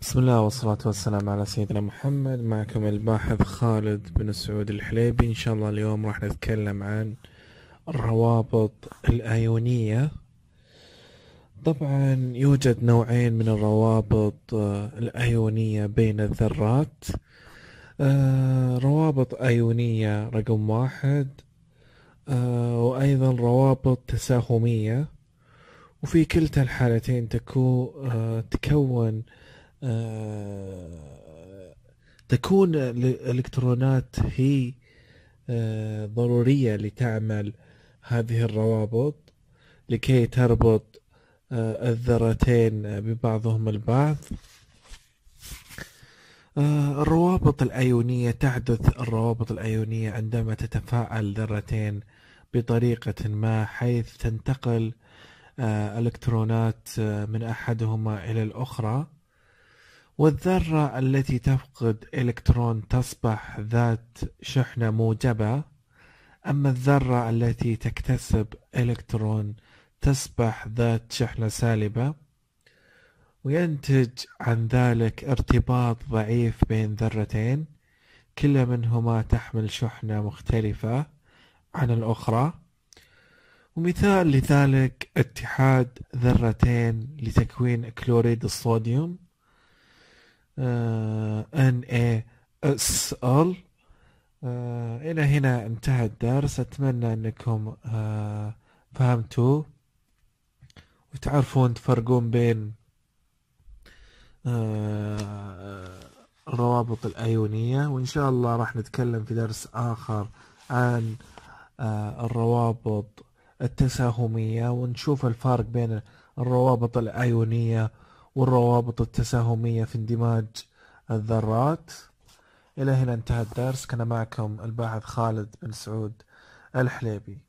بسم الله والصلاة والسلام على سيدنا محمد معكم الباحث خالد بن سعود الحليبي إن شاء الله اليوم راح نتكلم عن الروابط الأيونية طبعا يوجد نوعين من الروابط آه، الأيونية بين الذرات آه، روابط أيونية رقم واحد آه، وأيضا روابط تساهمية وفي كلتا الحالتين تكون تكون آه، تكون الالكترونات هي آه، ضروريه لتعمل هذه الروابط لكي تربط آه، الذرتين ببعضهم البعض الروابط الأيونية تحدث الروابط الأيونية عندما تتفاعل ذرتين بطريقة ما حيث تنتقل الكترونات من أحدهما إلى الأخرى والذرة التي تفقد إلكترون تصبح ذات شحنة موجبة أما الذرة التي تكتسب إلكترون تصبح ذات شحنة سالبة وينتج عن ذلك ارتباط ضعيف بين ذرتين كل منهما تحمل شحنة مختلفة عن الأخرى ومثال لذلك اتحاد ذرتين لتكوين كلوريد الصوديوم ان اي اس ال الى هنا انتهى الدرس اتمنى انكم آه، فهمتوا وتعرفون تفرقون بين آه، الروابط الايونيه وان شاء الله راح نتكلم في درس اخر عن آه، الروابط التساهميه ونشوف الفرق بين الروابط الايونيه والروابط التساهمية في اندماج الذرات إلى هنا انتهى الدرس كان معكم الباحث خالد بن سعود الحليبي